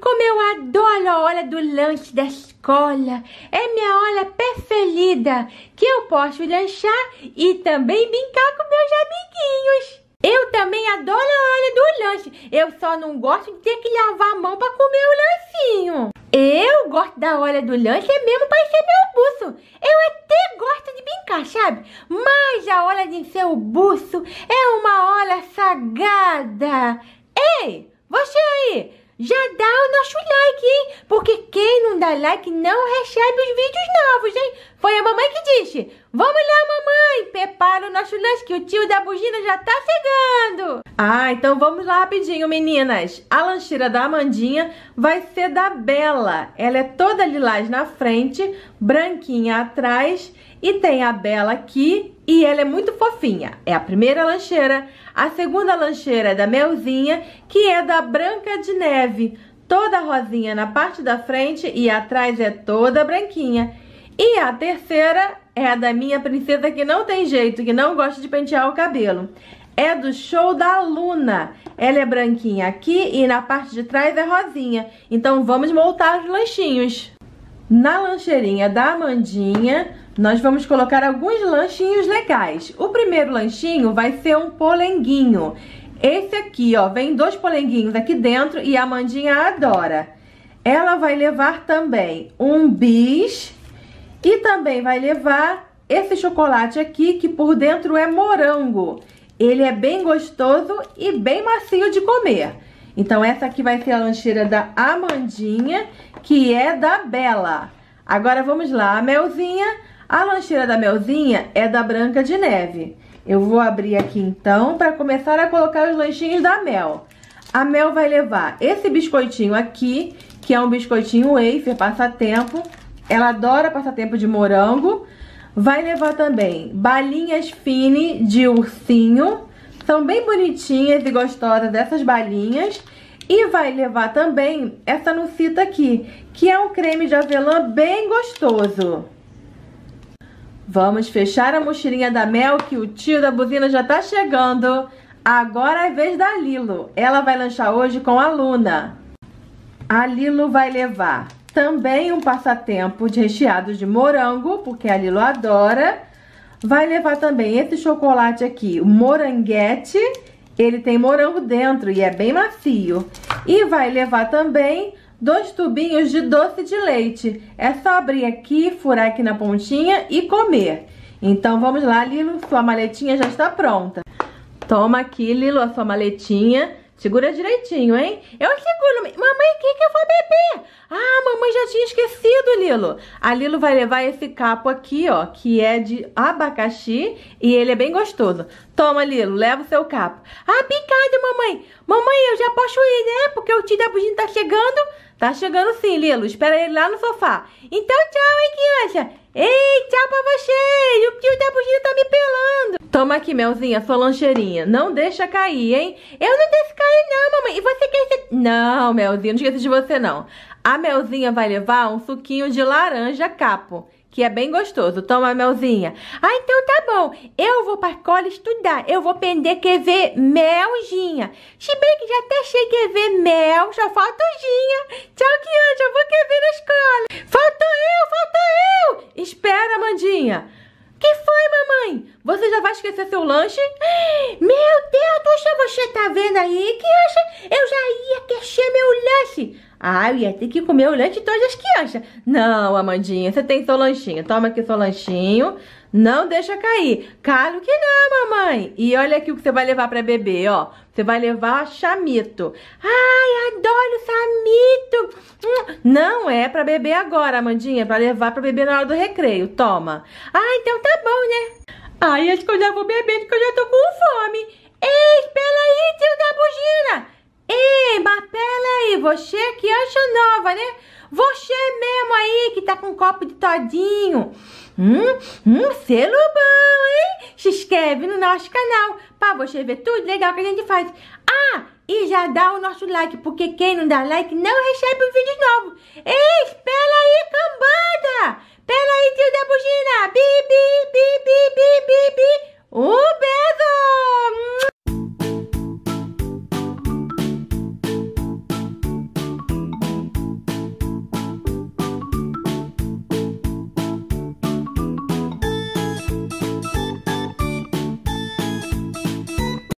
como eu adoro a hora do lanche da escola. É minha hora preferida, que eu posso lanchar e também brincar com meus amiguinhos. Eu também adoro a hora do lanche. Eu só não gosto de ter que lavar a mão para comer o lanchinho. Eu gosto da hora do lanche é mesmo para encher meu buço. Eu até gosto de brincar, sabe? Mas a hora de encher o buço é uma hora sagrada. Ei, você aí, já dá o nosso like, hein? Porque quem não dá like não recebe os vídeos novos, hein? Foi a mamãe que disse. Vamos lá, mamãe, para o nosso lanche que o tio da bugina já tá chegando. Ah, então vamos lá rapidinho, meninas. A lancheira da Amandinha vai ser da Bela. Ela é toda lilás na frente, branquinha atrás e tem a Bela aqui e ela é muito fofinha. É a primeira lancheira. A segunda lancheira é da Melzinha, que é da Branca de Neve. Toda rosinha na parte da frente e atrás é toda branquinha. E a terceira é da minha princesa que não tem jeito, que não gosta de pentear o cabelo. É do show da Luna. Ela é branquinha aqui e na parte de trás é rosinha. Então vamos montar os lanchinhos. Na lancheirinha da Amandinha, nós vamos colocar alguns lanchinhos legais. O primeiro lanchinho vai ser um polenguinho. Esse aqui, ó, vem dois polenguinhos aqui dentro e a Amandinha adora. Ela vai levar também um bis e também vai levar esse chocolate aqui, que por dentro é morango. Ele é bem gostoso e bem macio de comer. Então essa aqui vai ser a lancheira da Amandinha, que é da Bela. Agora vamos lá, a Melzinha. A lancheira da Melzinha é da Branca de Neve. Eu vou abrir aqui então para começar a colocar os lanchinhos da Mel. A Mel vai levar esse biscoitinho aqui, que é um biscoitinho wafer, passatempo. Ela adora passatempo de morango. Vai levar também balinhas fine de ursinho. São bem bonitinhas e gostosas essas balinhas. E vai levar também essa nucita aqui, que é um creme de avelã bem gostoso. Vamos fechar a mochilinha da Mel, que o tio da buzina já tá chegando. Agora é vez da Lilo. Ela vai lanchar hoje com a Luna. A Lilo vai levar também um passatempo de recheados de morango, porque a Lilo adora. Vai levar também esse chocolate aqui, o moranguete. Ele tem morango dentro e é bem macio. E vai levar também dois tubinhos de doce de leite. É só abrir aqui, furar aqui na pontinha e comer. Então vamos lá, Lilo, sua maletinha já está pronta. Toma aqui, Lilo, a sua maletinha. Segura direitinho, hein? Eu seguro, Lilo. A Lilo vai levar esse capo aqui, ó, que é de abacaxi e ele é bem gostoso. Toma, Lilo, leva o seu capo. Ah, picada, mamãe. Mamãe, eu já posso ir, né? Porque o tio da bugina tá chegando. Tá chegando sim, Lilo. Espera ele lá no sofá. Então tchau, hein, criança. Ei, tchau pra você! O tio da bugina tá me pelando! Toma aqui, Melzinha, sua lancheirinha. Não deixa cair, hein? Eu não deixo cair, não, mamãe. E você quer ser... Não, Melzinha, não esqueci de você, não. A Melzinha vai levar um suquinho de laranja capo, que é bem gostoso. Toma, Melzinha. Ah, então tá bom. Eu vou para a escola estudar. Eu vou aprender que ver melzinha. Se bem que já até achei que ver mel, só falta ginha. Tchau, Kianja. Eu vou querer ver na escola. Faltou eu, faltou eu. Espera, Mandinha. Que foi, mamãe? Você já vai esquecer seu lanche? Meu Deus do céu, você tá vendo aí que acha? Eu já ia queixar meu lanche. Ah, eu ia ter que comer o lanche todas as crianças. Não, Amandinha, você tem seu lanchinho. Toma aqui seu lanchinho. Não deixa cair. Claro que não, mamãe. E olha aqui o que você vai levar para beber, ó. Você vai levar chamito. Ai, adoro chamito. Hum. Não é para beber agora, Amandinha. É para levar para beber na hora do recreio. Toma. Ah, então tá bom, né? Ai, acho que eu já vou beber porque eu já tô com fome. Ei, espera aí, tio da bugina. Ei, mas pera aí, você que acha nova, né? Você mesmo aí que tá com um copo de todinho. Hum, um selo bom, hein? Se inscreve no nosso canal pra você ver tudo legal que a gente faz. Ah, e já dá o nosso like, porque quem não dá like não recebe o um vídeo novo. Ei, espera aí, cambada! Pera aí, tio da bugina!